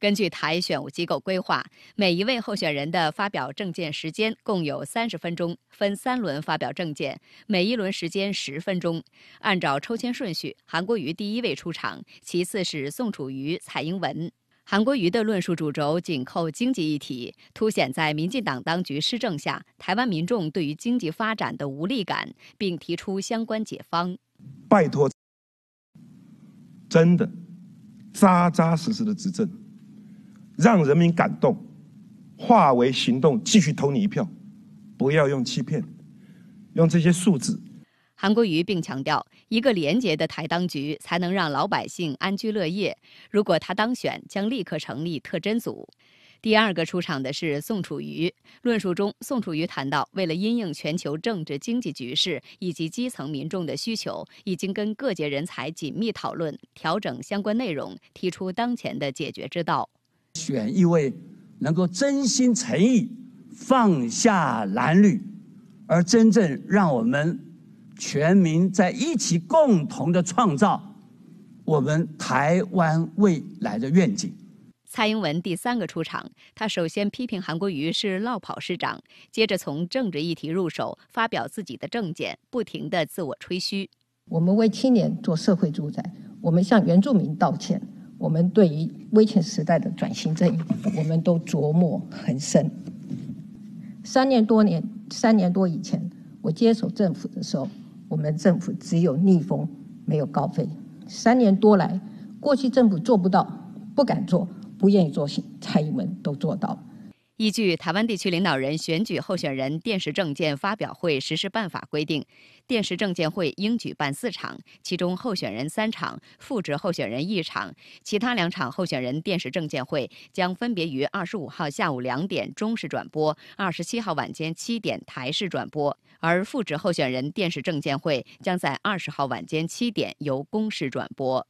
根据台选务机构规划，每一位候选人的发表证件时间共有三十分钟，分三轮发表证件，每一轮时间十分钟。按照抽签顺序，韩国瑜第一位出场，其次是宋楚瑜、蔡英文。韩国瑜的论述主轴紧扣经济议题，凸显在民进党当局施政下，台湾民众对于经济发展的无力感，并提出相关解方。拜托，真的，扎扎实实的执政。让人民感动，化为行动，继续投你一票。不要用欺骗，用这些数字。韩国瑜并强调，一个廉洁的台当局才能让老百姓安居乐业。如果他当选，将立刻成立特侦组。第二个出场的是宋楚瑜，论述中，宋楚瑜谈到，为了因应全球政治经济局势以及基层民众的需求，已经跟各界人才紧密讨论，调整相关内容，提出当前的解决之道。选一位能够真心诚意放下蓝绿，而真正让我们全民在一起共同的创造我们台湾未来的愿景。蔡英文第三个出场，他首先批评韩国瑜是“落跑市长”，接着从政治议题入手发表自己的政见，不停的自我吹嘘。我们为青年做社会主宰，我们向原住民道歉。我们对于微权时代的转型正义，我们都琢磨很深。三年多年，三年多以前，我接手政府的时候，我们政府只有逆风，没有高飞。三年多来，过去政府做不到、不敢做、不愿意做，蔡蔡英文都做到了。依据《台湾地区领导人选举候选人电视政见发表会实施办法》规定，电视政见会应举办四场，其中候选人三场，副职候选人一场，其他两场候选人电视政见会将分别于二十五号下午两点中时转播，二十七号晚间七点台式转播，而副职候选人电视政见会将在二十号晚间七点由公视转播。